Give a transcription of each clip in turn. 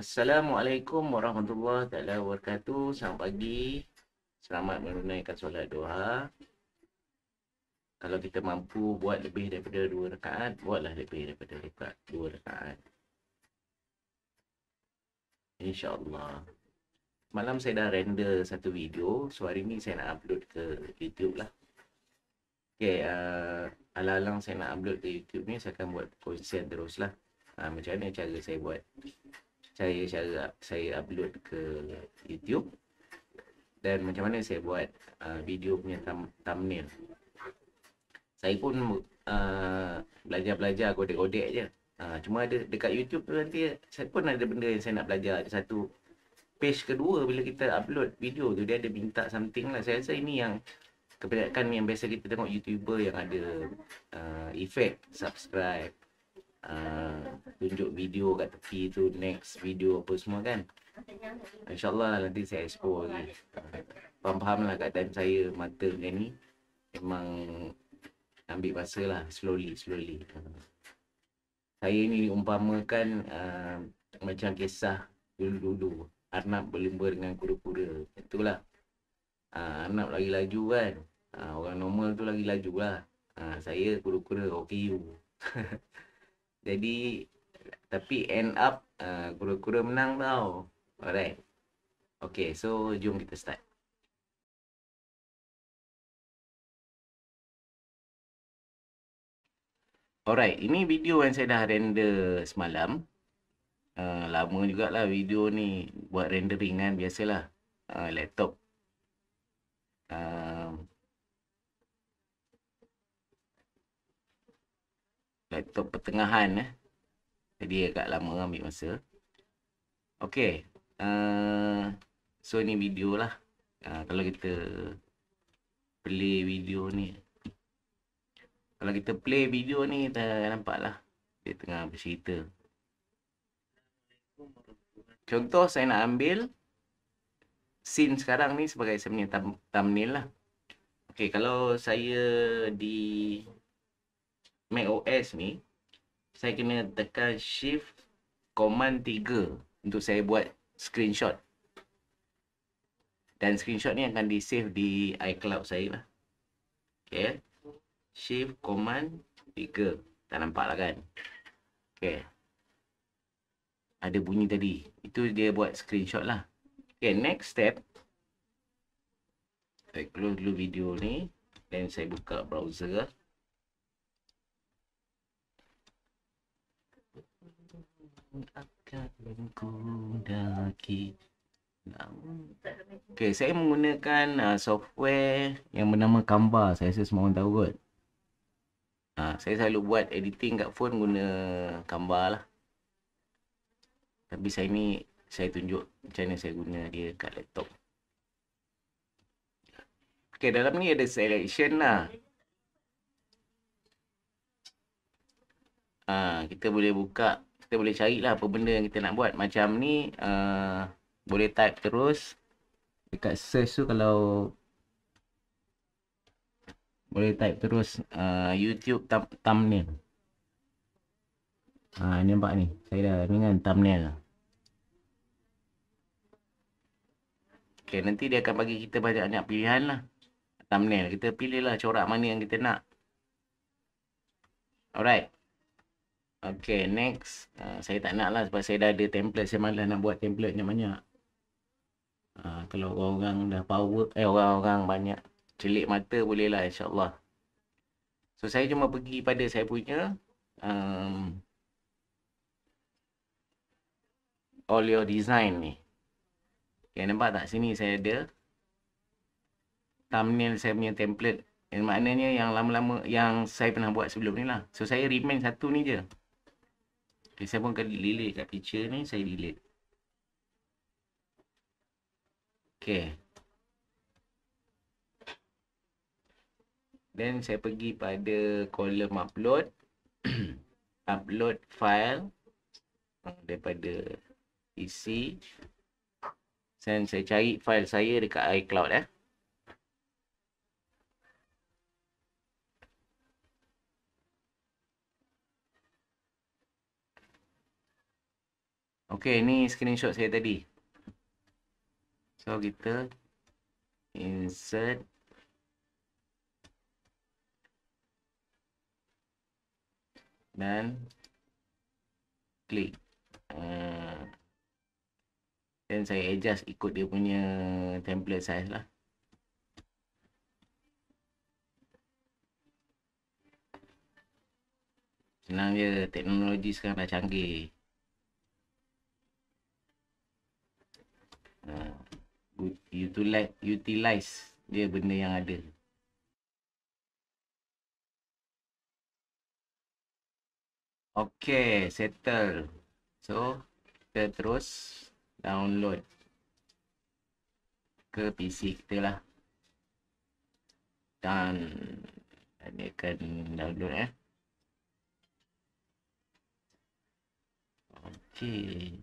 Assalamualaikum warahmatullahi taala wabarakatuh. Selamat pagi. Selamat menunaikan solat doa. Kalau kita mampu buat lebih daripada dua rekaat, buatlah lebih daripada dua rekaat. InsyaAllah. Malam saya dah render satu video. So hari ni saya nak upload ke YouTube lah. Okay, uh, alang-alang saya nak upload ke YouTube ni, saya akan buat konsen terus lah. Uh, ah, macam mana cara saya buat saya share, saya upload ke YouTube dan macam mana saya buat uh, video punya thumbnail. Saya pun uh, belajar-belajar godek-godek aja. Uh, cuma ada dekat YouTube tu nanti saya pun ada benda yang saya nak belajar. Ada satu page kedua bila kita upload video tu dia ada minta something lah. Saya rasa ini yang kebanyakan yang biasa kita tengok YouTuber yang ada uh, efek subscribe Ah, tunjuk video kat tepi tu next video apa semua kan insyaallah nanti saya expo lagi faham, -faham lah keadaan saya mata macam ni memang ambil masa lah slowly slowly saya ni umpamakan uh, macam kisah dulu-dulu Arnab berlumba dengan kura-kura itulah uh, Arnab lagi laju kan uh, orang normal tu lagi laju lah uh, saya kura-kura OKU Jadi tapi end up uh, kura-kura uh, menang tau. Alright. Okay, so jom kita start. Alright, ini video yang saya dah render semalam. Uh, lama jugalah video ni buat rendering kan, biasalah. Uh, laptop. Uh, laptop pertengahan eh. Jadi agak lama ambil masa. Okey. Uh, so ni video lah. Uh, kalau kita play video ni. Kalau kita play video ni, kita nampak lah. Dia tengah bercerita. Contoh saya nak ambil scene sekarang ni sebagai saya punya thumbnail lah. Okey, kalau saya di Mac OS ni saya kena tekan shift command 3 untuk saya buat screenshot dan screenshot ni akan di save di iCloud saya lah ok shift command 3 tak nampak lah kan ok ada bunyi tadi itu dia buat screenshot lah ok next step saya close dulu video ni dan saya buka browser lah pun Okay, saya menggunakan uh, software yang bernama Canva Saya rasa semua orang tahu kot uh, Saya selalu buat editing kat phone guna Canva lah Tapi saya ni, saya tunjuk macam mana saya guna dia kat laptop Okay, dalam ni ada selection lah Ha, kita boleh buka kita boleh carilah apa benda yang kita nak buat macam ni uh, boleh type terus dekat search tu kalau boleh type terus uh, YouTube thumb thumbnail ha, uh, ni nampak ni saya dah dengan thumbnail lah Okay, nanti dia akan bagi kita banyak-banyak pilihan lah thumbnail kita pilih lah corak mana yang kita nak alright Okay, next. Uh, saya tak nak lah sebab saya dah ada template. Saya malah nak buat template yang banyak. Uh, kalau orang-orang dah power, eh orang-orang banyak celik mata boleh lah insyaAllah. So, saya cuma pergi pada saya punya. Um, all your design ni. Okay, nampak tak? Sini saya ada thumbnail saya punya template. Yang maknanya yang lama-lama yang saya pernah buat sebelum ni lah. So saya remain satu ni je. Okay, saya pun kali delete kat picture ni, saya delete. Okay. Then saya pergi pada kolom upload. upload file hmm, daripada isi. E Then saya cari file saya dekat iCloud eh. Okey, ni screenshot saya tadi. So kita insert dan klik. Ah. Dan uh, saya adjust ikut dia punya template size lah. Senang je teknologi sekarang dah canggih. utilize, utilize dia benda yang ada. Okay, settle. So, kita terus download ke PC kita lah. Dan, ini akan download eh. Okay.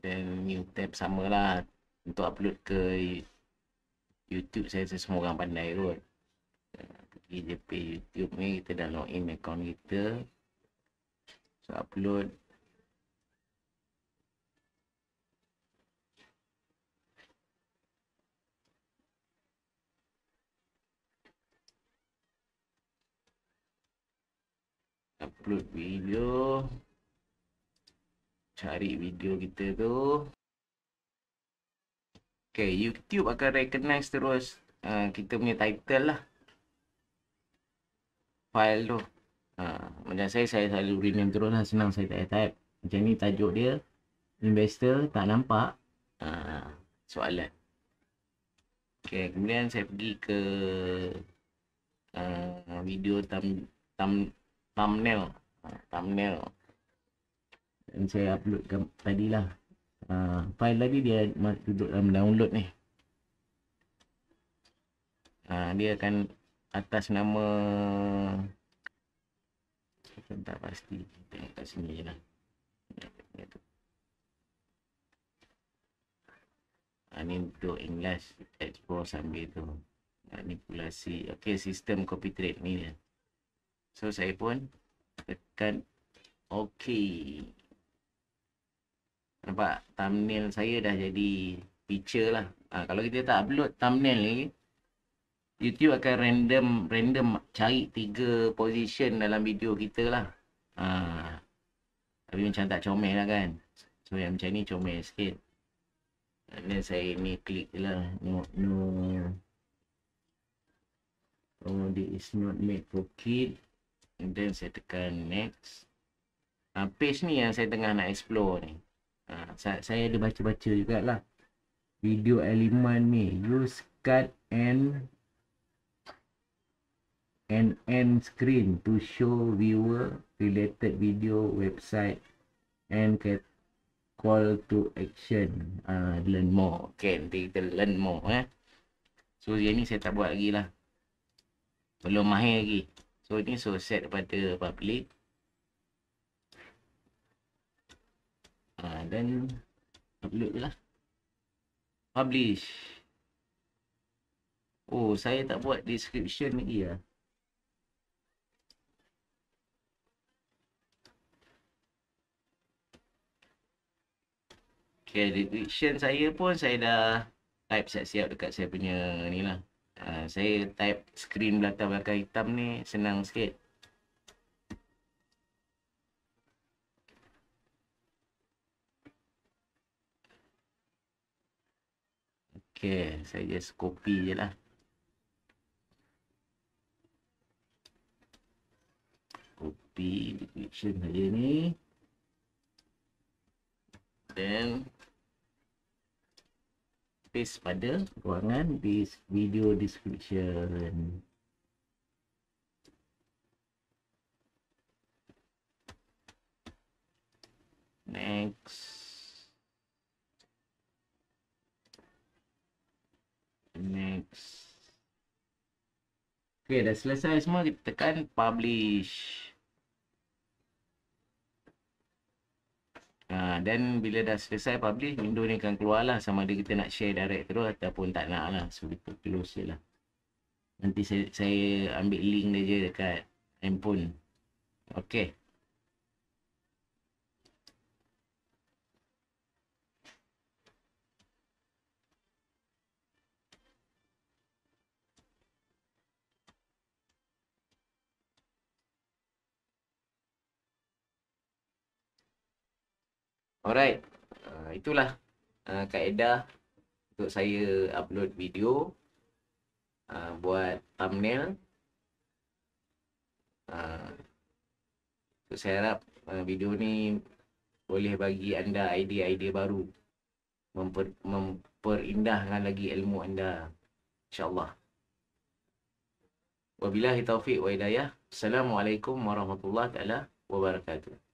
dan new tab sama lah untuk upload ke YouTube saya rasa semua orang pandai kot pergi je pay YouTube ni kita dah log account kita so upload upload video cari video kita tu. Okay, YouTube akan recognize terus uh, kita punya title lah. File tu. Uh, macam saya, saya selalu rename terus lah. Senang saya tak payah type. Macam ni tajuk dia. Investor tak nampak. Uh, soalan. Okay, kemudian saya pergi ke uh, video thumb, thumb, thumbnail. Uh, thumbnail. Thumbnail. Dan saya uploadkan tadi lah uh, ah, file tadi dia masih duduk dalam download ni uh, dia akan atas nama saya tak pasti tengok kat sini je lah Ha, ni untuk English Explore sambil tu manipulasi ok sistem copy trade ni dia so saya pun tekan ok Nampak thumbnail saya dah jadi picture lah. Ha, kalau kita tak upload thumbnail ni, YouTube akan random random cari tiga position dalam video kita lah. Ha. Tapi macam tak comel lah kan. So yang macam ni comel sikit. Ini saya ni klik je lah. No, no. Oh, this is not made for kid. And then saya tekan next. Ha, page ni yang saya tengah nak explore ni. Ha, saya, saya ada baca-baca juga lah Video elemen ni Use cut and And end screen To show viewer Related video website And get call to action uh, Learn more Okay nanti kita learn more eh So yang ni saya tak buat lagi lah Belum mahir lagi So ni so set pada public dan ah, upload je lah. publish oh saya tak buat description lagi lah ok description saya pun saya dah type siap-siap dekat saya punya ni lah uh, saya type screen belakang-belakang hitam ni senang sikit Okay, saya just copy je lah. Copy description saja ni. Then, paste pada ruangan this video description. Okay, dah selesai semua. Kita tekan publish. Dan ha, uh, bila dah selesai publish, window ni akan keluar lah. Sama ada kita nak share direct terus ataupun tak nak lah. So, kita close je lah. Nanti saya, saya ambil link dia je dekat handphone. Okay. Alright. Uh, itulah uh, kaedah untuk saya upload video uh, buat thumbnail. Uh, so saya harap uh, video ni boleh bagi anda idea-idea baru memper, memperindahkan lagi ilmu anda insyaallah wabillahi taufiq wa hidayah assalamualaikum warahmatullahi taala wabarakatuh